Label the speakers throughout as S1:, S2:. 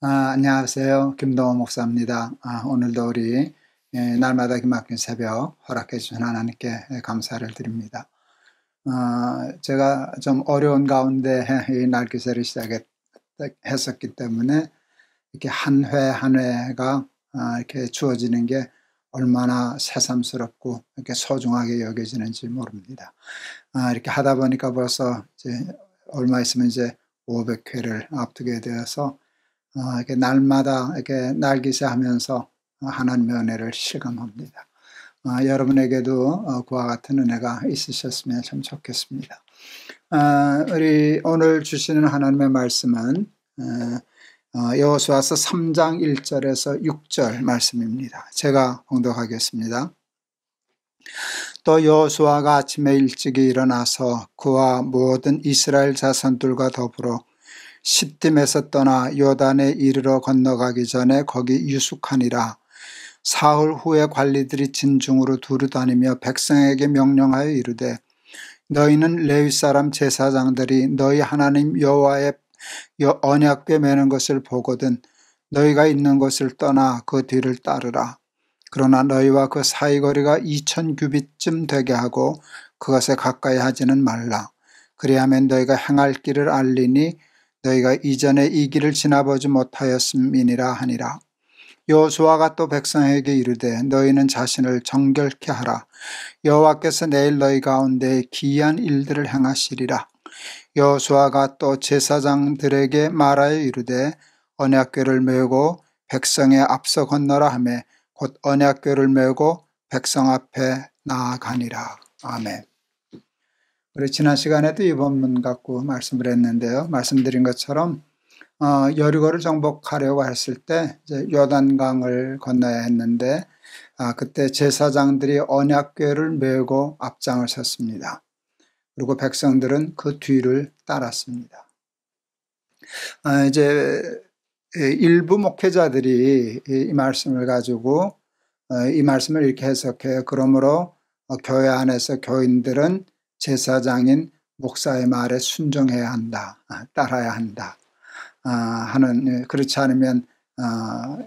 S1: 아, 안녕하세요. 김동호 목사입니다. 아, 오늘도 우리 예, 날마다 기막힌 새벽 허락해 주신 하나님께 예, 감사를 드립니다. 아, 제가 좀 어려운 가운데 이 날기세를 시작했었기 때문에 이렇게 한 회 한 회가 아, 이렇게 주어지는 게 얼마나 새삼스럽고 이렇게 소중하게 여겨지는지 모릅니다. 아, 이렇게 하다 보니까 벌써 이제 얼마 있으면 이제 500회를 앞두게 되어서 어, 이렇게 날마다 이렇게 날기세 하면서 하나님의 은혜를 실감합니다. 어, 여러분에게도 어, 그와 같은 은혜가 있으셨으면 참 좋겠습니다. 우리 오늘 주시는 하나님의 말씀은 여호수아서 3장 1절에서 6절 말씀입니다. 제가 봉독하겠습니다. 또 여호수아가 아침에 일찍이 일어나서 그와 모든 이스라엘 자손들과 더불어 시딤에서 떠나 요단에 이르러 건너가기 전에 거기 유숙하니라. 사흘 후에 관리들이 진중으로 두루 다니며 백성에게 명령하여 이르되 너희는 레위 사람 제사장들이 너희 하나님 여호와의 언약궤 매는 것을 보거든 너희가 있는 것을 떠나 그 뒤를 따르라. 그러나 너희와 그 사이거리가 이천 규빗쯤 되게 하고 그것에 가까이 하지는 말라. 그리하면 너희가 행할 길을 알리니 너희가 이전에 이 길을 지나보지 못하였음이니라 하니라. 여호수아가 또 백성에게 이르되 너희는 자신을 정결케 하라. 여호와께서 내일 너희 가운데 기이한 일들을 행하시리라. 여호수아가 또 제사장들에게 말하여 이르되 언약궤를 메고 백성의 앞서 건너라 하매 곧 언약궤를 메고 백성 앞에 나아가니라. 아멘. 우리 지난 시간에도 이 본문 갖고 말씀을 했는데요. 말씀드린 것처럼 어, 여리고를 정복하려고 했을 때 요단강을 건너야 했는데 아, 그때 제사장들이 언약궤를 메고 앞장을 섰습니다. 그리고 백성들은 그 뒤를 따랐습니다. 아, 이제 예, 일부 목회자들이 이 말씀을 가지고 어, 이 말씀을 이렇게 해석해요. 그러므로 어, 교회 안에서 교인들은 제사장인 목사의 말에 순종해야 한다, 아, 따라야 한다 아, 하는 예, 그렇지 않으면 아,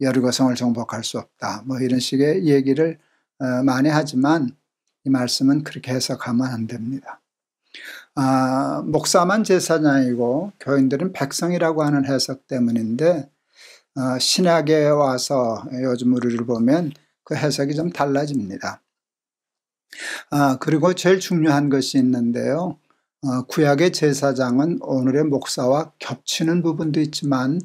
S1: 여리고성을 정복할 수 없다. 뭐 이런 식의 얘기를 어, 많이 하지만 이 말씀은 그렇게 해석하면 안 됩니다. 아, 목사만 제사장이고 교인들은 백성이라고 하는 해석 때문인데 어, 신약에 와서 요즘 우리를 보면 그 해석이 좀 달라집니다. 아, 그리고 제일 중요한 것이 있는데요. 어, 구약의 제사장은 오늘의 목사와 겹치는 부분도 있지만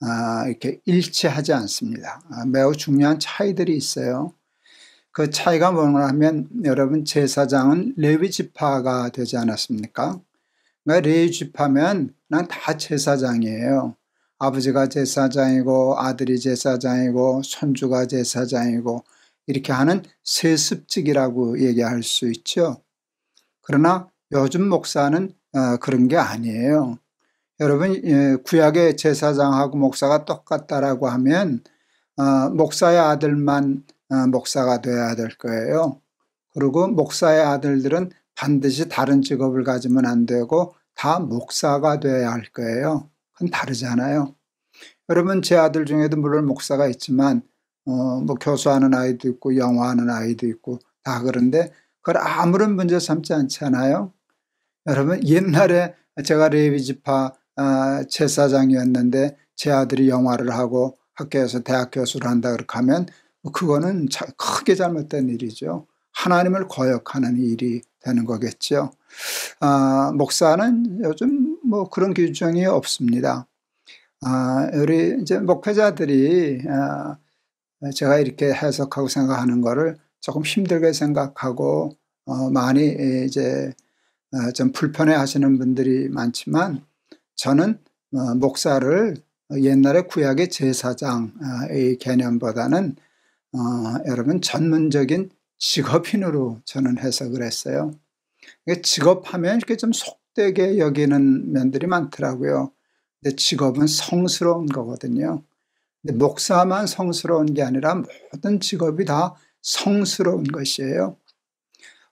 S1: 아, 이렇게 일치하지 않습니다. 아, 매우 중요한 차이들이 있어요. 그 차이가 뭐냐 하면 여러분 제사장은 레위 지파가 되지 않았습니까? 그러니까 레위 지파면 난 다 제사장이에요. 아버지가 제사장이고 아들이 제사장이고 손주가 제사장이고 이렇게 하는 세습직이라고 얘기할 수 있죠. 그러나 요즘 목사는 어, 그런 게 아니에요. 여러분 예, 구약의 제사장하고 목사가 똑같다라고 하면 어, 목사의 아들만 어, 목사가 돼야 될 거예요. 그리고 목사의 아들들은 반드시 다른 직업을 가지면 안 되고 다 목사가 돼야 할 거예요. 그건 다르잖아요. 여러분 제 아들 중에도 물론 목사가 있지만 어, 뭐 교수하는 아이도 있고 영어하는 아이도 있고 다 그런데 그걸 아무런 문제 삼지 않잖아요. 여러분 옛날에 제가 레위지파 아, 제사장이었는데 제 아들이 영화를 하고 학교에서 대학 교수를 한다 그렇게 하면 뭐 그거는 크게 잘못된 일이죠. 하나님을 거역하는 일이 되는 거겠죠. 아, 목사는 요즘 뭐 그런 규정이 없습니다. 아, 우리 이제 목회자들이 아, 제가 이렇게 해석하고 생각하는 것을 조금 힘들게 생각하고 어 많이 이제 어, 좀 불편해 하시는 분들이 많지만 저는 어, 목사를 옛날에 구약의 제사장의 개념보다는 어, 여러분 전문적인 직업인으로 저는 해석을 했어요. 직업하면 이렇게 좀 속되게 여기는 면들이 많더라고요. 근데 직업은 성스러운 거거든요. 목사만 성스러운 게 아니라 모든 직업이 다 성스러운 것이에요.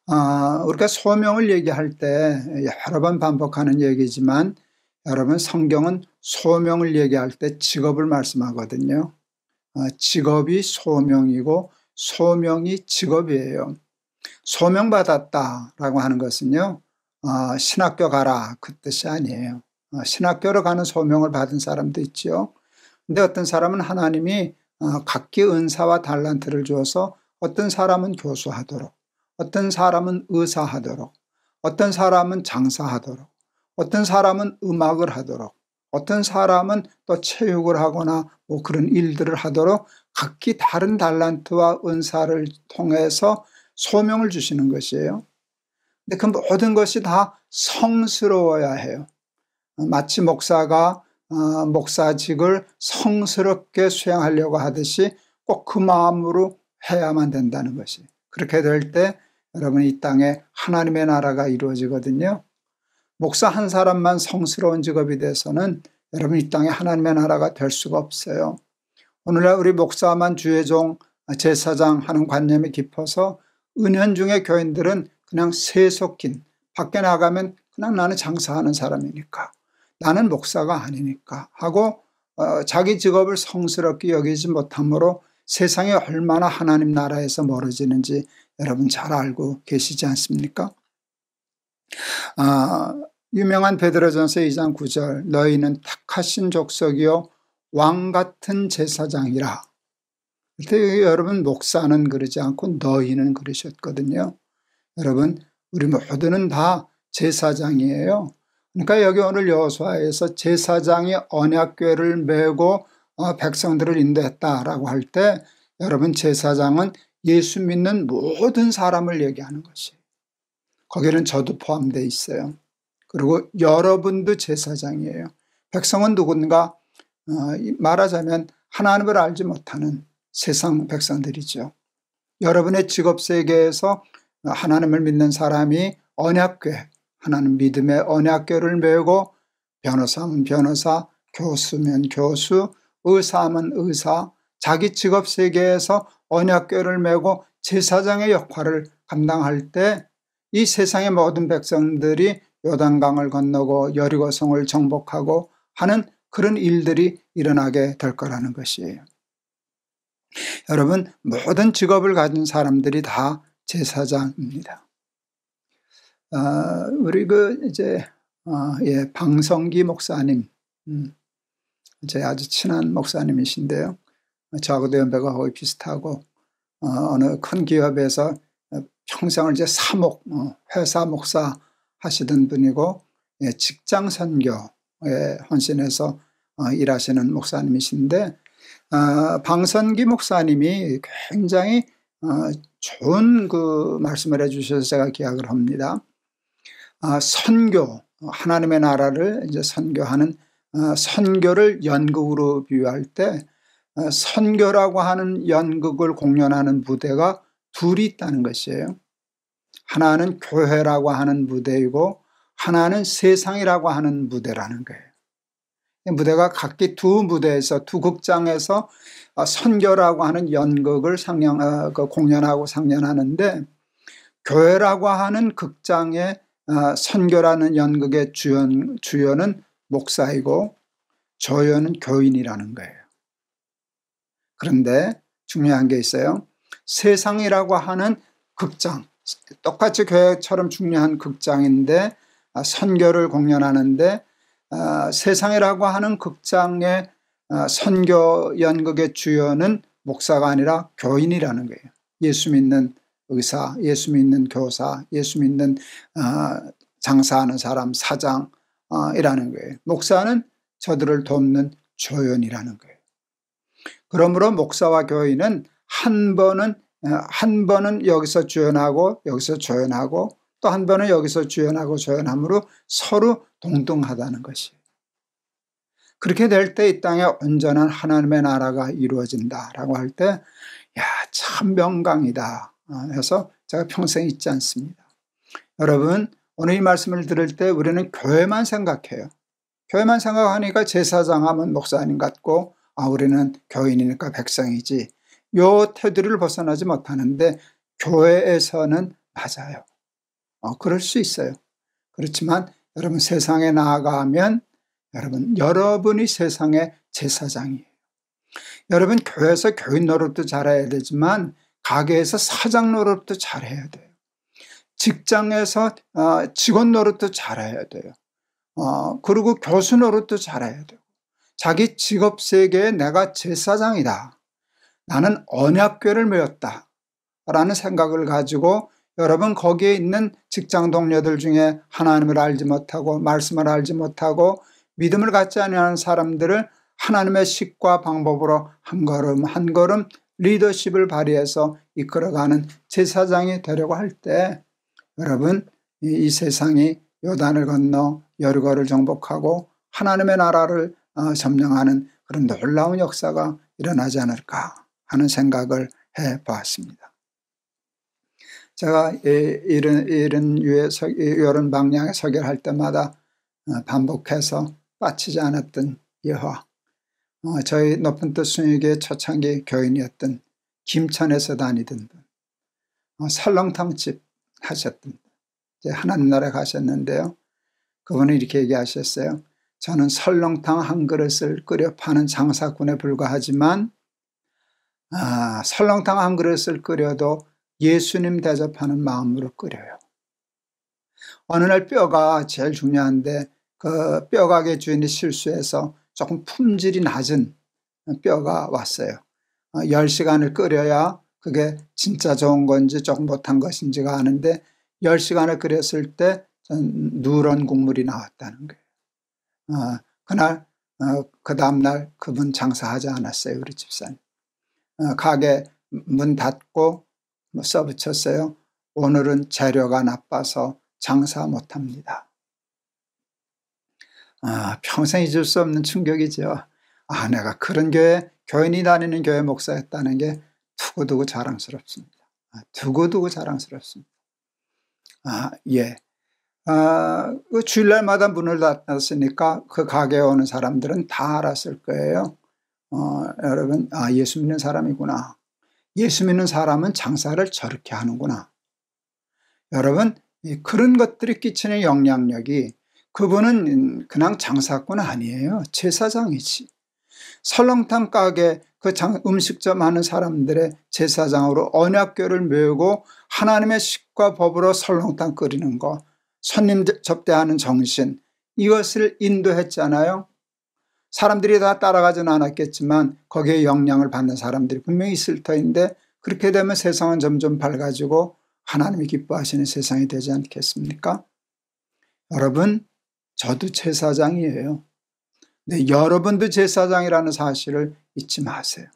S1: 아, 우리가 소명을 얘기할 때 여러 번 반복하는 얘기지만 여러분 성경은 소명을 얘기할 때 직업을 말씀하거든요. 아, 직업이 소명이고 소명이 직업이에요. 소명받았다라고 하는 것은요. 아, 신학교 가라 그 뜻이 아니에요. 아, 신학교로 가는 소명을 받은 사람도 있지 근데 어떤 사람은 하나님이 어, 각기 은사와 달란트를 주어서 어떤 사람은 교수하도록, 어떤 사람은 의사하도록, 어떤 사람은 장사하도록, 어떤 사람은 음악을 하도록, 어떤 사람은 또 체육을 하거나 뭐 그런 일들을 하도록 각기 다른 달란트와 은사를 통해서 소명을 주시는 것이에요. 근데 그 모든 것이 다 성스러워야 해요. 마치 목사가 어, 목사직을 성스럽게 수행하려고 하듯이 꼭 그 마음으로 해야만 된다는 것이 그렇게 될 때 여러분이 이 땅에 하나님의 나라가 이루어지거든요. 목사 한 사람만 성스러운 직업이 돼서는 여러분 이 땅에 하나님의 나라가 될 수가 없어요. 오늘날 우리 목사만 주의종 제사장 하는 관념이 깊어서 은연중의 교인들은 그냥 세속긴 밖에 나가면 그냥 나는 장사하는 사람이니까 나는 목사가 아니니까 하고 어, 자기 직업을 성스럽게 여기지 못함으로 세상이 얼마나 하나님 나라에서 멀어지는지 여러분 잘 알고 계시지 않습니까? 아, 유명한 베드로전서 2장 9절 너희는 탁하신 족속이요 왕 같은 제사장이라. 그때 여러분 목사는 그러지 않고 너희는 그러셨거든요. 여러분 우리 모두는 다 제사장이에요. 그러니까 여기 오늘 여호수아에서 제사장이 언약궤를 메고 어, 백성들을 인도했다라고 할 때 여러분 제사장은 예수 믿는 모든 사람을 얘기하는 것이 거기는 저도 포함되어 있어요. 그리고 여러분도 제사장이에요. 백성은 누군가 어, 말하자면 하나님을 알지 못하는 세상 백성들이죠. 여러분의 직업 세계에서 하나님을 믿는 사람이 언약궤 하나는 믿음의 언약교를 메우고 변호사면 변호사, 교수면 교수, 의사면 의사, 자기 직업 세계에서 언약교를 메고 제사장의 역할을 감당할 때 이 세상의 모든 백성들이 요단강을 건너고 여리고성을 정복하고 하는 그런 일들이 일어나게 될 거라는 것이에요. 여러분 모든 직업을 가진 사람들이 다 제사장입니다. 아, 우리 그 이제 아, 예, 방성기 목사님, 음, 제 아주 친한 목사님이신데요. 저하고도 연배가 거의 비슷하고 어, 어느 큰 기업에서 평생을 이제 사목 어, 회사 목사 하시던 분이고 예, 직장 선교에 헌신해서 어, 일하시는 목사님이신데 어, 방선기 목사님이 굉장히 어, 좋은 그 말씀을 해주셔서 제가 기억을 합니다. 어, 선교 어, 하나님의 나라를 이제 선교하는 어, 선교를 연극으로 비유할 때 선교라고 하는 연극을 공연하는 무대가 둘이 있다는 것이에요. 하나는 교회라고 하는 무대이고 하나는 세상이라고 하는 무대라는 거예요. 무대가 각기 두 무대에서 두 극장에서 선교라고 하는 연극을 상영 그 공연하고 상연하는데 교회라고 하는 극장의 아, 선교라는 연극의 주연, 주연은 목사이고 조연은 교인이라는 거예요. 그런데 중요한 게 있어요. 세상이라고 하는 극장, 똑같이 교회처럼 중요한 극장인데 아, 선교를 공연하는데 아, 세상이라고 하는 극장의 선교 연극의 주연은 목사가 아니라 교인이라는 거예요. 예수 믿는 의사, 예수 믿는 교사, 예수 믿는 아, 장사하는 사람, 사장이라는 아, 거예요. 목사는 저들을 돕는 조연이라는 거예요. 그러므로 목사와 교인은 한 번은 아, 한 번은 여기서 주연하고 여기서 조연하고 또 한 번은 여기서 주연하고 조연함으로 서로 동등하다는 것이에요. 그렇게 될 때 이 땅에 온전한 하나님의 나라가 이루어진다라고 할때야참 명강이다. 어, 해서 제가 평생 잊지 않습니다. 여러분 오늘 이 말씀을 들을 때 우리는 교회만 생각해요. 교회만 생각하니까 제사장 하면 목사님 같고 아 우리는 교인이니까 백성이지 요테두를 벗어나지 못하는데 교회에서는 맞아요. 어, 그럴 수 있어요. 그렇지만 여러분 세상에 나아가면 여러분 여러분이 세상의 제사장이에요. 여러분 교회에서 교인 노릇도 잘해야 되지만 가게에서 사장 노릇도 잘해야 돼요. 직장에서 어, 직원 노릇도 잘해야 돼요. 어, 그리고 교수 노릇도 잘해야 되고 자기 직업 세계에 내가 제사장이다. 나는 언약궤를 메었다. 라는 생각을 가지고 여러분 거기에 있는 직장 동료들 중에 하나님을 알지 못하고 말씀을 알지 못하고 믿음을 갖지 아는 사람들을 하나님의 식과 방법으로 한 걸음 한 걸음 리더십을 발휘해서 이끌어가는 제사장이 되려고 할 때 여러분 이, 세상이 요단을 건너 여리고를 정복하고 하나님의 나라를 어, 점령하는 그런 놀라운 역사가 일어나지 않을까 하는 생각을 해보았습니다 제가 이런 이런 유의 이런 방향의 설교할 때마다 어, 반복해서 빠치지 않았던 예화 어, 저희 높은 뜻 순위계 초창기 교인이었던 김천에서 다니던 분, 어, 설렁탕집 하셨던 분, 이제 하나님 나라 에 가셨는데요. 그분은 이렇게 얘기하셨어요. 저는 설렁탕 한 그릇을 끓여 파는 장사꾼에 불과하지만 아, 설렁탕 한 그릇을 끓여도 예수님 대접하는 마음으로 끓여요. 어느 날 뼈가 제일 중요한데 그 뼈가게 주인이 실수해서 조금 품질이 낮은 뼈가 왔어요. 10시간을 어, 끓여야 그게 진짜 좋은 건지 조금 못한 것인지가 아는데 10시간을 끓였을 때 누런 국물이 나왔다는 거예요. 어, 그날 어, 그 다음날 그분 장사하지 않았어요. 우리 집사님. 가게 문 닫고 써붙였어요. 뭐 오늘은 재료가 나빠서 장사 못합니다. 아, 평생 잊을 수 없는 충격이죠. 아, 내가 그런 교회, 교인이 다니는 교회 목사였다는 게 두고두고 자랑스럽습니다. 아, 두고두고 자랑스럽습니다. 아, 예. 아, 그 주일날마다 문을 닫았으니까 그 가게에 오는 사람들은 다 알았을 거예요. 어, 여러분, 아, 예수 믿는 사람이구나. 예수 믿는 사람은 장사를 저렇게 하는구나. 여러분, 그런 것들이 끼치는 영향력이 그분은 그냥 장사꾼 아니에요. 제사장이지. 설렁탕 가게 그 장, 음식점 하는 사람들의 제사장으로 언약교를 메우고 하나님의 식과 법으로 설렁탕 끓이는 거 손님 접대하는 정신 이것을 인도했잖아요. 사람들이 다 따라가지는 않았겠지만 거기에 영향을 받는 사람들이 분명히 있을 터인데 그렇게 되면 세상은 점점 밝아지고 하나님이 기뻐하시는 세상이 되지 않겠습니까? 여러분 저도 제사장이에요. 근 여러분도 제사장이라는 사실을 잊지 마세요.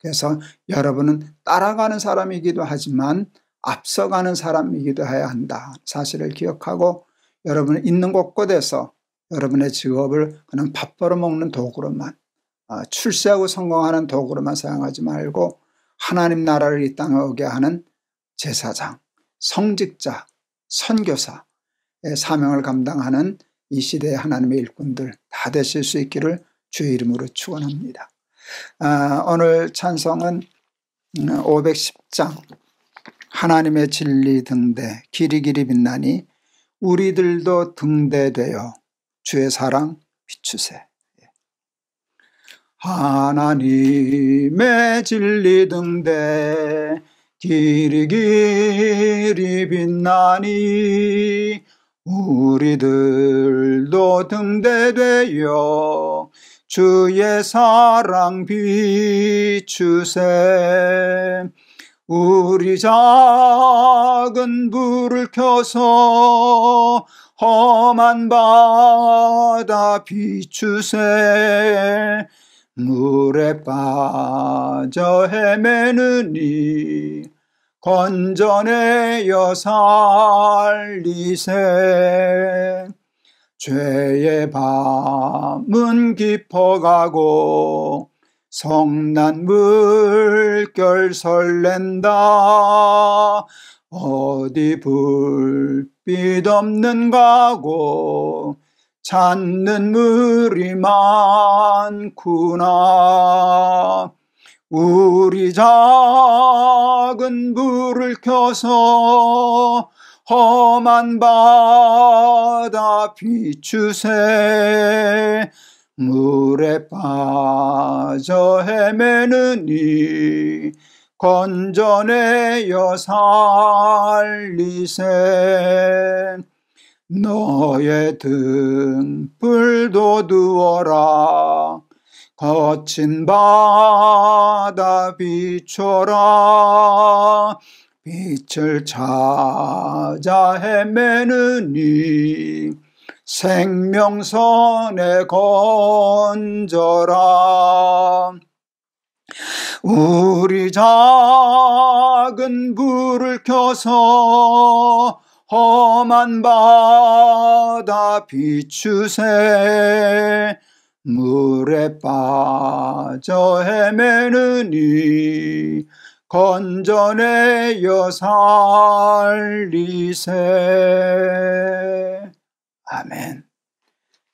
S1: 그래서 여러분은 따라가는 사람이기도 하지만 앞서가는 사람이기도 해야 한다 사실을 기억하고 여러분은 있는 곳곳에서 여러분의 직업을 그냥 밥 벌어먹는 도구로만 아, 출세하고 성공하는 도구로만 사용하지 말고 하나님 나라를 이 땅에 오게 하는 제사장, 성직자, 선교사의 사명을 감당하는 이 시대의 하나님의 일꾼들 다 되실 수 있기를 주의 이름으로 축원합니다. 아, 오늘 찬성은 510장 음, 하나님의 진리 등대 길이 길이 빛나니 우리들도 등대되어 주의 사랑 비추세 예. 하나님의 진리 등대 길이 길이 빛나니 우리들도 등대되어 주의 사랑 비추세 우리 작은 불을 켜서 험한 바다 비추세 물에 빠져 헤매는 이 건전내여 살리세 죄의 밤은 깊어가고 성난 물결 설렌다 어디 불빛 없는 가고 찾는 물이 많구나 우리 작은 불을 켜서 험한 바다 비추세 물에 빠져 헤매는이 건져내여 살리세 너의 등불도 두어라 거친 바다 비춰라 빛을 찾아 헤매느니 생명선에 건져라 우리 작은 불을 켜서 험한 바다 비추세 물에 빠져 헤매느니 건져내여 살리세. 아멘.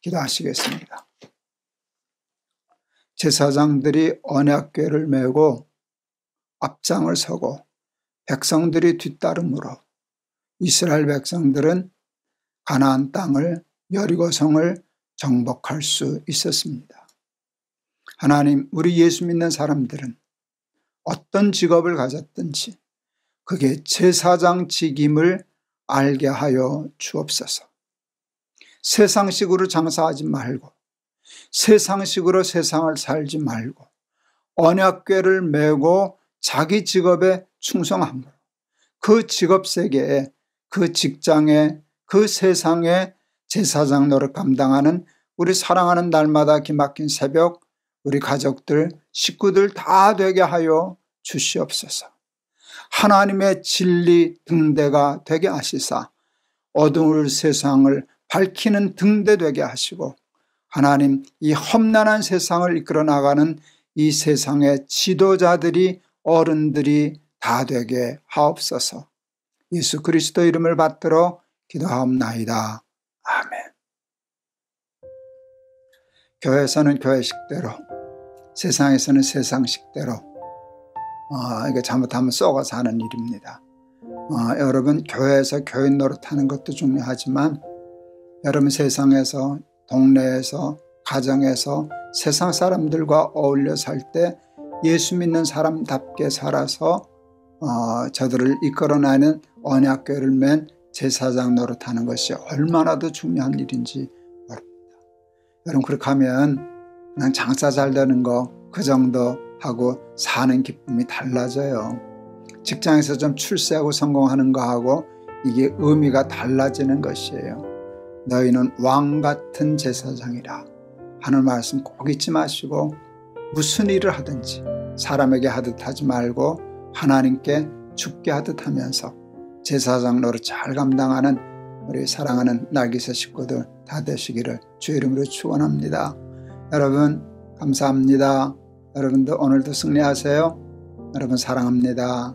S1: 기도하시겠습니다. 제사장들이 언약궤를 메고 앞장을 서고 백성들이 뒤따름으로 이스라엘 백성들은 가나안 땅을 여리고성을 정복할 수 있었습니다. 하나님 우리 예수 믿는 사람들은 어떤 직업을 가졌든지 그게 제사장 직임을 알게 하여 주옵소서. 세상식으로 장사하지 말고 세상식으로 세상을 살지 말고 언약궤를 메고 자기 직업에 충성함으로 그 직업 세계에 그 직장에 그 세상에 제사장 노릇 감당하는 우리 사랑하는 날마다 기막힌 새벽 우리 가족들 식구들 다 되게 하여 주시옵소서. 하나님의 진리 등대가 되게 하시사 어두울 세상을 밝히는 등대 되게 하시고 하나님 이 험난한 세상을 이끌어 나가는 이 세상의 지도자들이 어른들이 다 되게 하옵소서. 예수 그리스도 이름을 받들어 기도하옵나이다. 교회에서는 교회식대로 세상에서는 세상식대로 어, 아, 이게 잘못하면 썩어서 하는 일입니다. 어, 여러분 교회에서 교인 노릇하는 것도 중요하지만 여러분 세상에서 동네에서 가정에서 세상 사람들과 어울려 살 때 예수 믿는 사람답게 살아서 어, 저들을 이끌어내는 언약교회를 맨 제사장 노릇하는 것이 얼마나 더 중요한 일인지 여러분 그렇게 하면 그냥 장사 잘 되는 거 그 정도 하고 사는 기쁨이 달라져요. 직장에서 좀 출세하고 성공하는 거하고 이게 의미가 달라지는 것이에요. 너희는 왕 같은 제사장이라 하는 말씀 꼭 잊지 마시고 무슨 일을 하든지 사람에게 하듯 하지 말고 하나님께 죽게 하듯 하면서 제사장 노릇 잘 감당하는 우리 사랑하는 날기새 식구들 다 되시기를 주 이름으로 축원합니다. 여러분 감사합니다. 여러분도 오늘도 승리하세요. 여러분 사랑합니다.